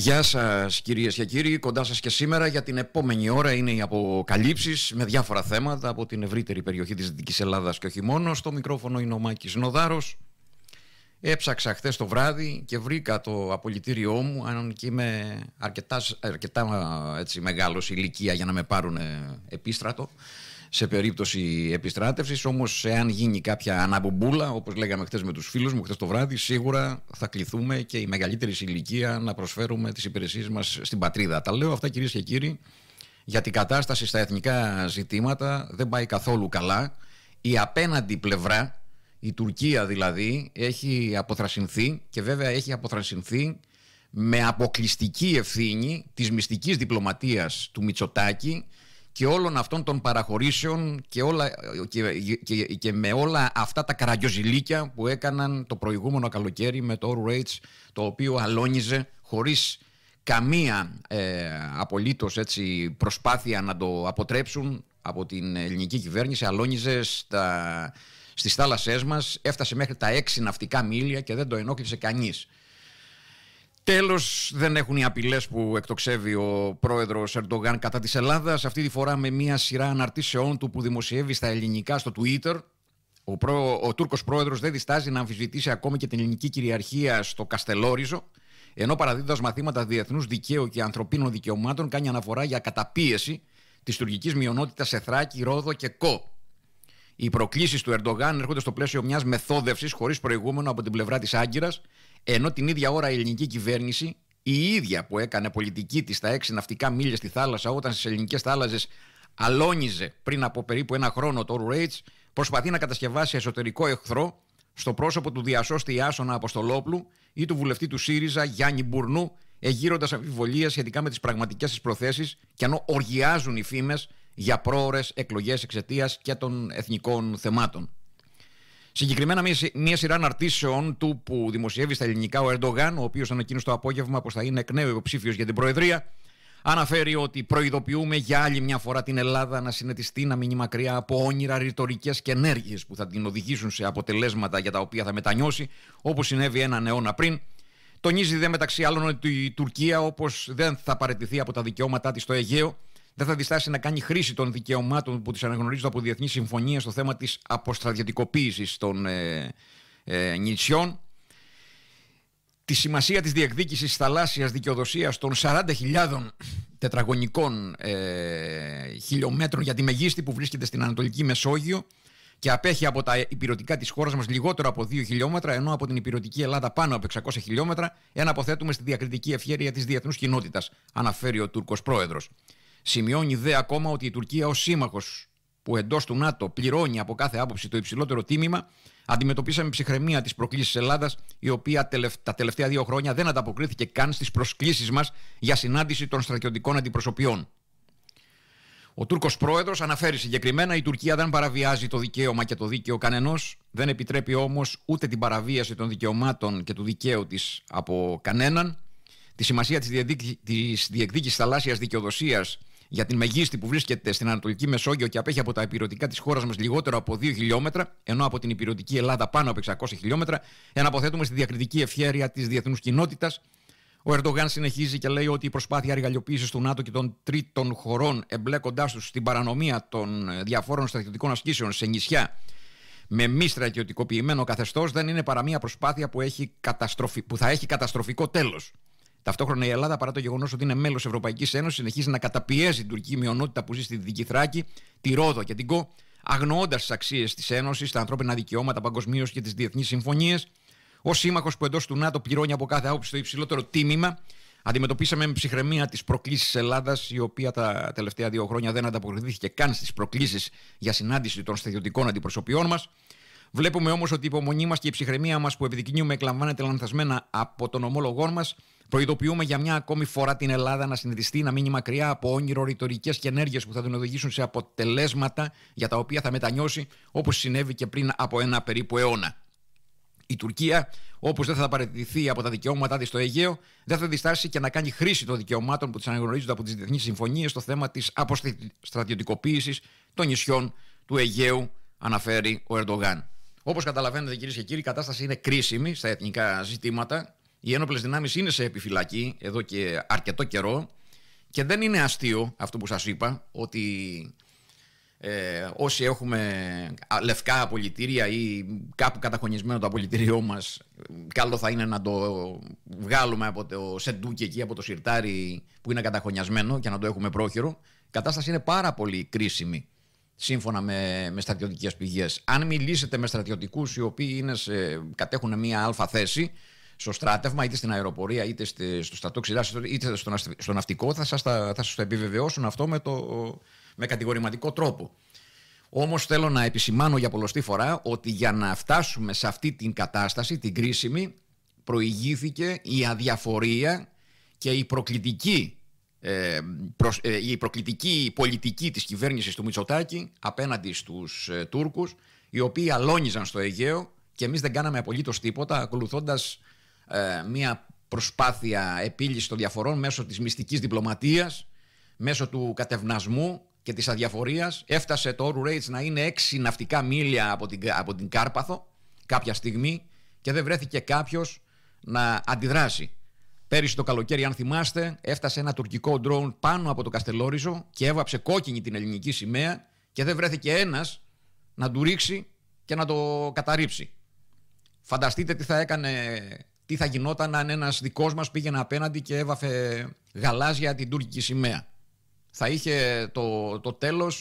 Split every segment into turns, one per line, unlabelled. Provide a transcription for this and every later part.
Γεια σας, κυρίες και κύριοι. Κοντά σας και σήμερα για την επόμενη ώρα είναι οι αποκαλύψεις με διάφορα θέματα από την ευρύτερη περιοχή της Δυτικής Ελλάδας και όχι μόνο. Στο μικρόφωνο είναι ο Μάκης Νοδάρος. Έψαξα χθες το βράδυ και βρήκα το απολυτήριό μου, αν και είμαι αρκετάς, αρκετά έτσι, μεγάλος ηλικία για να με πάρουν επίστρατο σε περίπτωση επιστράτευσης. Όμως, εάν γίνει κάποια αναμπομπούλα, όπως λέγαμε χθες με τους φίλους μου, χθες το βράδυ, σίγουρα θα κληθούμε και η μεγαλύτερη ηλικία να προσφέρουμε τις υπηρεσίες μας στην πατρίδα. Τα λέω αυτά, κυρίες και κύριοι, γιατί η κατάσταση στα εθνικά ζητήματα δεν πάει καθόλου καλά. Η απέναντι πλευρά, η Τουρκία δηλαδή, έχει αποθρασινθεί και βέβαια έχει αποθρασινθεί με αποκλειστική ευθύνη της μυστικής διπλωματίας του Μητσοτάκη και όλων αυτών των παραχωρήσεων και, όλα, και, και, και με όλα αυτά τα καραγκιοζηλίκια που έκαναν το προηγούμενο καλοκαίρι με το Oru Rates το οποίο αλώνιζε χωρίς καμία ε, απολύτως έτσι, προσπάθεια να το αποτρέψουν από την ελληνική κυβέρνηση αλώνιζε στα, στις θάλασσές μας έφτασε μέχρι τα έξι ναυτικά μίλια και δεν το ενόχλησε κανείς. Τέλος, δεν έχουν οι απειλές που εκτοξεύει ο πρόεδρος Ερντογάν κατά της Ελλάδας. Αυτή τη φορά με μια σειρά αναρτήσεών του που δημοσιεύει στα ελληνικά στο Twitter. Ο, προ... ο Τούρκος πρόεδρος δεν διστάζει να αμφισβητήσει ακόμη και την ελληνική κυριαρχία στο Καστελόριζο. Ενώ παραδίδοντας μαθήματα διεθνούς δικαίου και ανθρωπίνων δικαιωμάτων, κάνει αναφορά για καταπίεση της τουρκικής μειονότητας σε Θράκη, Ρόδο και Κο. Οι προκλήσεις του Ερντογάν έρχονται στο πλαίσιο μιας μεθόδευσης χωρίς προηγούμενο από την πλευρά της Άγκυρας ενώ την ίδια ώρα η ελληνική κυβέρνηση, η ίδια που έκανε πολιτική της στα έξι ναυτικά μίλια στη θάλασσα, όταν στις ελληνικές θάλασσες αλώνιζε πριν από περίπου ένα χρόνο το Ρέιτ, προσπαθεί να κατασκευάσει εσωτερικό εχθρό στο πρόσωπο του διασώστη Άσονα Αποστολόπλου ή του βουλευτή του ΣΥΡΙΖΑ Γιάννη Μπουρνού, εγείροντας αμφιβολία σχετικά με τις πραγματικές της προθέσεις και ενώ οργιάζουν οι φήμες για πρόορε εκλογές εξαιτίας και των εθνικών θεμάτων. Συγκεκριμένα, μια σειρά αναρτήσεων του που δημοσιεύει στα ελληνικά ο Ερντογάν, ο οποίος ανακοίνωσε το απόγευμα πως θα είναι εκ νέου υποψήφιος για την Προεδρία, αναφέρει ότι προειδοποιούμε για άλλη μια φορά την Ελλάδα να συνετιστεί, να μείνει μακριά από όνειρα, ρητορικές και ενέργειες που θα την οδηγήσουν σε αποτελέσματα για τα οποία θα μετανιώσει, όπως συνέβη έναν αιώνα πριν. Τονίζει δε μεταξύ άλλων ότι η Τουρκία, όπως δεν θα παραιτηθεί από τα δικαιώματά της στο Αιγαίο, δεν θα διστάσει να κάνει χρήση των δικαιωμάτων που τη αναγνωρίζονται από διεθνή συμφωνία στο θέμα της αποστρατιωτικοποίησης των ε, ε, νησιών. Τη σημασία της διεκδίκησης θαλάσσιας δικαιοδοσίας των 40.000 τετραγωνικών ε, χιλιόμετρων για τη μεγίστη που βρίσκεται στην Ανατολική Μεσόγειο και απέχει από τα υπηρετικά της χώρας μας λιγότερο από 2 χιλιόμετρα, ενώ από την υπηρετική Ελλάδα πάνω από 600 χιλιόμετρα, ένα αποθέτουμε στη διακριτική ευχέρεια της διεθνούς κοινότητας, αναφέρει ο Τούρκος Πρόεδρος. Σημειώνει δε ακόμα ότι η Τουρκία ως σύμμαχος που εντός του ΝΑΤΟ πληρώνει από κάθε άποψη το υψηλότερο τίμημα, αντιμετωπίσαμε ψυχραιμία της προκλήσης Ελλάδας, η οποία τα τελευταία δύο χρόνια δεν ανταποκρίθηκε καν στις προσκλήσεις μας για συνάντηση των στρατιωτικών αντιπροσωπιών. Ο Τούρκος πρόεδρος αναφέρει συγκεκριμένα: Η Τουρκία δεν παραβιάζει το δικαίωμα και το δίκαιο κανενός, δεν επιτρέπει όμως ούτε την παραβίαση των δικαιωμάτων και του δικαίου της από κανέναν. Τη σημασία της διεκδίκησης θαλάσσιας δικαιοδοσίας για την μεγίστη που βρίσκεται στην Ανατολική Μεσόγειο και απέχει από τα υπηρετικά της χώρας μας λιγότερο από 2 χιλιόμετρα, ενώ από την υπηρετική Ελλάδα πάνω από 600 χιλιόμετρα, εναποθέτουμε στη διακριτική ευχέρεια της διεθνούς κοινότητας. Ο Ερντογάν συνεχίζει και λέει ότι η προσπάθεια εργαλειοποίησης του ΝΑΤΟ και των τρίτων χωρών εμπλέκοντάς τους στην παρανομία των ε, διαφόρων στρατιωτικών ασκήσεων σε νησιά με μη στρατιωτικοποιημένο καθεστώς δεν είναι παρά μια προσπάθεια που, έχει που θα έχει καταστροφικό τέλος. Ταυτόχρονα η Ελλάδα, παρά το γεγονός ότι είναι μέλος Ευρωπαϊκής Ένωσης, συνεχίζει να καταπιέζει την τουρκική μειονότητα που ζει στη Δυτική Θράκη, τη Ρόδο και την Κο, αγνοώντας τις αξίες της Ένωσης, τα ανθρώπινα δικαιώματα παγκοσμίως και τις διεθνείς συμφωνίες. Ω σύμμαχος που εντός του ΝΑΤΟ πληρώνει από κάθε άποψη το υψηλότερο τίμημα, αντιμετωπίσαμε με ψυχραιμία τις προκλήσεις της Ελλάδας, η οποία τα τελευταία δύο χρόνια δεν ανταποκριθήκε καν στις προκλήσεις για συνάντηση των στρατιωτικών αντιπροσωπιών μας. Βλέπουμε όμως ότι η υπομονή μας και η ψυχραιμία μας που επιδεικνύουμε εκλαμβάνεται λανθασμένα από τον ομόλογό μας. Προειδοποιούμε για μια ακόμη φορά την Ελλάδα να συνειδηστεί να μείνει μακριά από όνειρο, ρητορικές και ενέργειες που θα την οδηγήσουν σε αποτελέσματα για τα οποία θα μετανιώσει όπως συνέβη και πριν από ένα περίπου αιώνα. Η Τουρκία, όπως δεν θα παραιτηθεί από τα δικαιώματά της στο Αιγαίο, δεν θα διστάσει και να κάνει χρήση των δικαιωμάτων που της αναγνωρίζονται από τις διεθνείς συμφωνίες στο θέμα της αποστρατιωτικοποίησης των νησιών του Αιγαίου, αναφέρει ο Ερντογάν. Όπως καταλαβαίνετε, κυρίες και κύριοι, η κατάσταση είναι κρίσιμη στα εθνικά ζητήματα. Οι ένοπλες δυνάμεις είναι σε επιφυλακή εδώ και αρκετό καιρό. Και δεν είναι αστείο αυτό που σας είπα, ότι ε, όσοι έχουμε λευκά απολυτήρια ή κάπου καταχωνισμένο το απολυτήριό μας, καλό θα είναι να το βγάλουμε από το σεντούκι εκεί, από το σιρτάρι που είναι καταχωνιασμένο και να το έχουμε πρόχειρο. Η κατάσταση είναι πάρα πολύ κρίσιμη σύμφωνα με, με στρατιωτικές πηγές. Αν μιλήσετε με στρατιωτικούς οι οποίοι είναι σε, κατέχουν μια αλφα θέση στο στράτευμα, είτε στην αεροπορία, είτε στο στρατό ξηρά, είτε στο ναυτικό, θα σας, θα, σας το επιβεβαιώσουν αυτό με, το, με κατηγορηματικό τρόπο. Όμως θέλω να επισημάνω για πολλωστή φορά ότι για να φτάσουμε σε αυτή την κατάσταση, την κρίσιμη, προηγήθηκε η αδιαφορία και η προκλητική ε, ε, η προκλητική πολιτική της κυβέρνησης του Μητσοτάκη απέναντι στους ε, Τούρκους οι οποίοι αλώνιζαν στο Αιγαίο και εμείς δεν κάναμε απολύτως τίποτα ακολουθώντας ε, μια προσπάθεια επίλυσης των διαφορών μέσω της μυστικής διπλωματίας μέσω του κατευνασμού και της αδιαφορίας έφτασε το όρου να είναι έξι ναυτικά μίλια από την, από την Κάρπαθο κάποια στιγμή και δεν βρέθηκε κάποιος να αντιδράσει Πέρυσι το καλοκαίρι, αν θυμάστε, έφτασε ένα τουρκικό ντρόουν πάνω από το Καστελόριζο και έβαψε κόκκινη την ελληνική σημαία και δεν βρέθηκε ένας να του ρίξει και να το καταρρύψει. Φανταστείτε τι θα έκανε, τι θα γινόταν αν ένας δικός μας πήγαινε απέναντι και έβαφε γαλάζια την τουρκική σημαία. Θα είχε το, το τέλος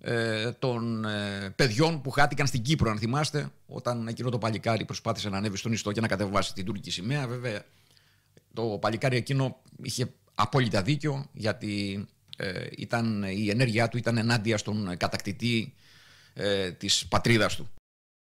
ε, των ε, παιδιών που χάθηκαν στην Κύπρο, αν θυμάστε, όταν εκείνο το παλικάρι προσπάθησε να ανέβει στον ιστό και να κατεβάσει την τουρκική σημαία. Βέβαια, το παλικάρι εκείνο είχε απόλυτα δίκιο γιατί ε, ήταν, η ενέργειά του ήταν ενάντια στον κατακτητή ε, της πατρίδας του.